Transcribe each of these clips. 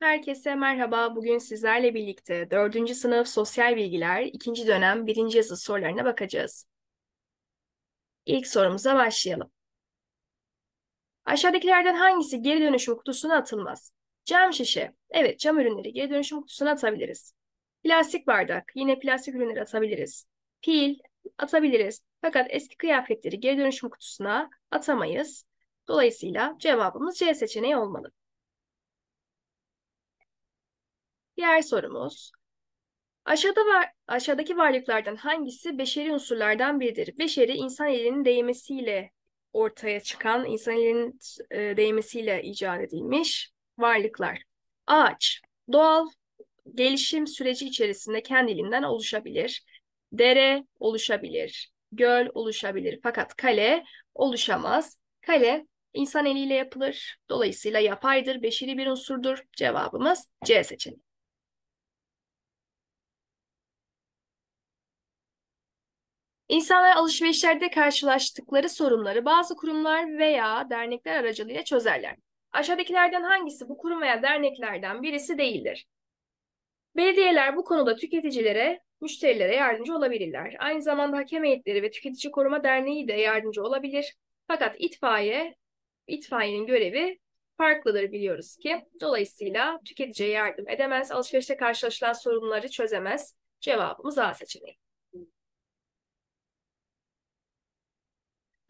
Herkese merhaba. Bugün sizlerle birlikte 4. sınıf sosyal bilgiler 2. dönem 1. yazı sorularına bakacağız. İlk sorumuza başlayalım. Aşağıdakilerden hangisi geri dönüşüm kutusuna atılmaz? Cam şişe. Evet, cam ürünleri geri dönüşüm kutusuna atabiliriz. Plastik bardak. Yine plastik ürünleri atabiliriz. Pil atabiliriz. Fakat eski kıyafetleri geri dönüşüm kutusuna atamayız. Dolayısıyla cevabımız C seçeneği olmalı. Diğer sorumuz. Aşağıda var, aşağıdaki varlıklardan hangisi beşeri unsurlardan biridir? Beşeri insan elinin değmesiyle ortaya çıkan, insan elinin e, değmesiyle icat edilmiş varlıklar. Ağaç, doğal gelişim süreci içerisinde kendiliğinden oluşabilir. Dere oluşabilir, göl oluşabilir fakat kale oluşamaz. Kale insan eliyle yapılır. Dolayısıyla yapaydır, beşeri bir unsurdur. Cevabımız C seçeneği. İnsanlar alışverişlerde karşılaştıkları sorunları bazı kurumlar veya dernekler aracılığıyla çözerler. Aşağıdakilerden hangisi bu kurum veya derneklerden birisi değildir? Belediyeler bu konuda tüketicilere, müşterilere yardımcı olabilirler. Aynı zamanda hakem heyetleri ve tüketici koruma derneği de yardımcı olabilir. Fakat itfaiye, itfaiyenin görevi farklıdır biliyoruz ki. Dolayısıyla tüketiciye yardım edemez, alışverişte karşılaşılan sorunları çözemez. Cevabımız A seçeneği.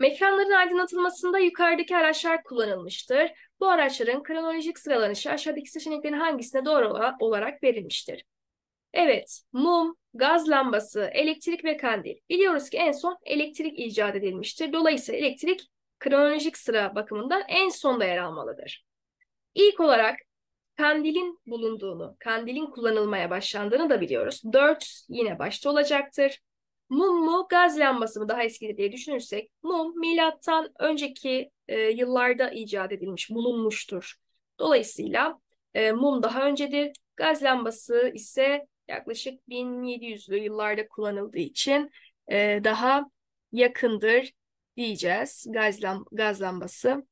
Mekanların aydınlatılmasında yukarıdaki araçlar kullanılmıştır. Bu araçların kronolojik sıralanışı aşağıdaki seçeneklerin hangisine doğru olarak verilmiştir? Evet, mum, gaz lambası, elektrik ve kandil. Biliyoruz ki en son elektrik icat edilmiştir. Dolayısıyla elektrik kronolojik sıra bakımından en sonda yer almalıdır. İlk olarak kandilin bulunduğunu, kandilin kullanılmaya başlandığını da biliyoruz. 4 yine başta olacaktır. Mum mu gaz lambası mı daha eskidir diye düşünürsek mum milattan önceki e, yıllarda icat edilmiş, bulunmuştur. Dolayısıyla e, mum daha öncedir. Gaz lambası ise yaklaşık 1700'lü yıllarda kullanıldığı için e, daha yakındır diyeceğiz gaz, lam gaz lambası.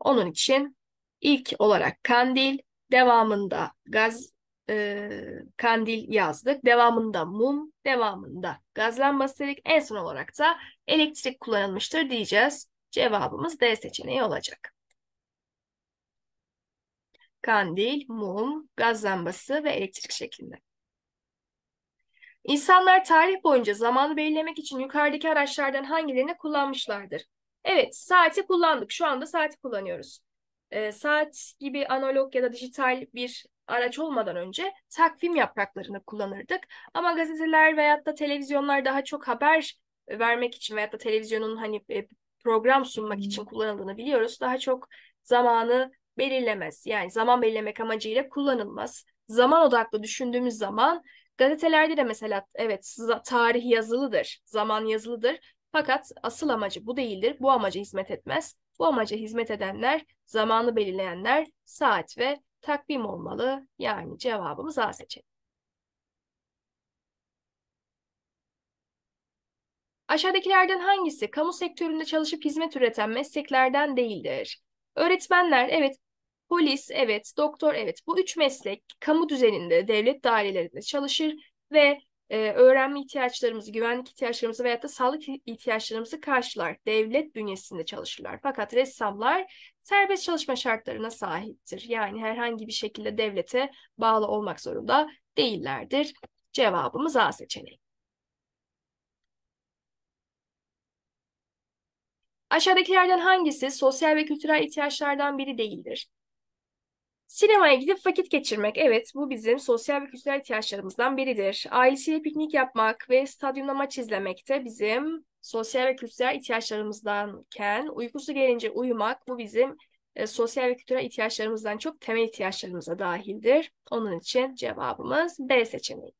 Onun için ilk olarak kandil, devamında gaz e, kandil yazdık. Devamında mum, devamında gaz lambası lambastik, en son olarak da elektrik kullanılmıştır diyeceğiz. Cevabımız D seçeneği olacak. Kandil, mum, gaz lambası ve elektrik şeklinde. İnsanlar tarih boyunca zamanı belirlemek için yukarıdaki araçlardan hangilerini kullanmışlardır? Evet, saati kullandık. Şu anda saati kullanıyoruz. E, saat gibi analog ya da dijital bir araç olmadan önce takvim yapraklarını kullanırdık. Ama gazeteler veyahut da televizyonlar daha çok haber vermek için veyahut da televizyonun hani e, program sunmak için hmm. kullanıldığını biliyoruz. Daha çok zamanı belirlemez. Yani zaman belirlemek amacıyla kullanılmaz. Zaman odaklı düşündüğümüz zaman gazetelerde de mesela evet tarih yazılıdır, zaman yazılıdır. Fakat asıl amacı bu değildir. Bu amaca hizmet etmez. Bu amaca hizmet edenler, zamanı belirleyenler saat ve takvim olmalı. Yani cevabımız A seçeneği. Aşağıdakilerden hangisi kamu sektöründe çalışıp hizmet üreten mesleklerden değildir? Öğretmenler evet, polis evet, doktor evet. Bu üç meslek kamu düzeninde, devlet dairelerinde çalışır ve e, öğrenme ihtiyaçlarımızı, güvenlik ihtiyaçlarımızı veyahut da sağlık ihtiyaçlarımızı karşılar. Devlet bünyesinde çalışırlar. Fakat ressamlar serbest çalışma şartlarına sahiptir. Yani herhangi bir şekilde devlete bağlı olmak zorunda değillerdir. Cevabımız A seçeneği. Aşağıdakilerden hangisi sosyal ve kültürel ihtiyaçlardan biri değildir? Sinemaya gidip vakit geçirmek, evet bu bizim sosyal ve kültürel ihtiyaçlarımızdan biridir. Ailesiyle piknik yapmak ve stadyumda maç izlemek de bizim sosyal ve kültürel ihtiyaçlarımızdanken uykusu gelince uyumak bu bizim e, sosyal ve kültürel ihtiyaçlarımızdan çok temel ihtiyaçlarımıza dahildir. Onun için cevabımız B seçeneği.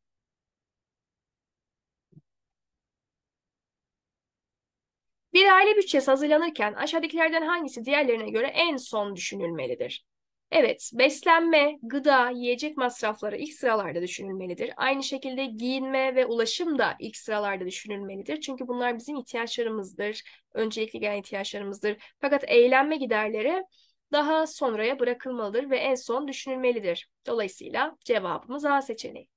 Bir aile bütçesi hazırlanırken aşağıdakilerden hangisi diğerlerine göre en son düşünülmelidir? Evet, beslenme, gıda, yiyecek masrafları ilk sıralarda düşünülmelidir. Aynı şekilde giyinme ve ulaşım da ilk sıralarda düşünülmelidir. Çünkü bunlar bizim ihtiyaçlarımızdır, öncelikli gelen ihtiyaçlarımızdır. Fakat eğlenme giderleri daha sonraya bırakılmalıdır ve en son düşünülmelidir. Dolayısıyla cevabımız A seçeneği.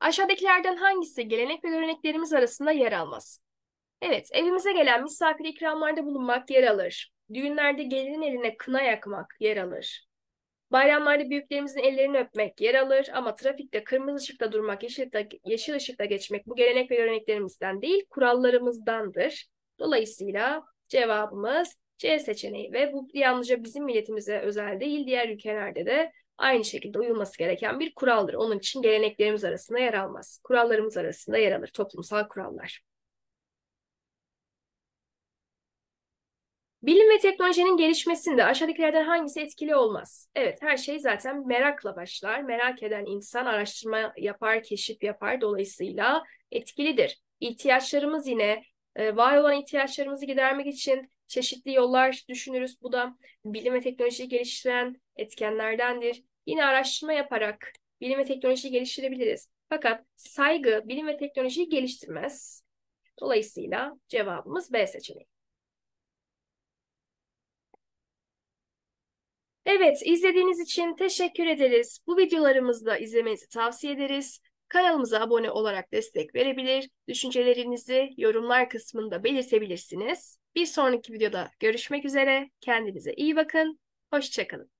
Aşağıdakilerden hangisi gelenek ve göreneklerimiz arasında yer almaz? Evet, evimize gelen misafir ikramlarda bulunmak yer alır. Düğünlerde gelinin eline kına yakmak yer alır. Bayramlarda büyüklerimizin ellerini öpmek yer alır ama trafikte kırmızı ışıkta durmak, yeşil ışıkta, yeşil ışıkta geçmek bu gelenek ve göreneklerimizden değil, kurallarımızdandır. Dolayısıyla cevabımız C seçeneği ve bu yalnızca bizim milletimize özel değil, diğer ülkelerde de aynı şekilde uyulması gereken bir kuraldır. Onun için geleneklerimiz arasında yer almaz. Kurallarımız arasında yer alır toplumsal kurallar. Bilim ve teknolojinin gelişmesinde aşağıdakilerden hangisi etkili olmaz? Evet, her şey zaten merakla başlar. Merak eden insan araştırma yapar, keşif yapar. Dolayısıyla etkilidir. İhtiyaçlarımız yine e, var olan ihtiyaçlarımızı gidermek için çeşitli yollar düşünürüz. Bu da bilim ve teknolojiyi geliştiren etkenlerdendir. Yine araştırma yaparak bilim ve teknolojiyi geliştirebiliriz. Fakat saygı bilim ve teknolojiyi geliştirmez. Dolayısıyla cevabımız B seçeneği. Evet, izlediğiniz için teşekkür ederiz. Bu videolarımızı da izlemenizi tavsiye ederiz. Kanalımıza abone olarak destek verebilir, düşüncelerinizi yorumlar kısmında belirtebilirsiniz. Bir sonraki videoda görüşmek üzere, kendinize iyi bakın, hoşçakalın.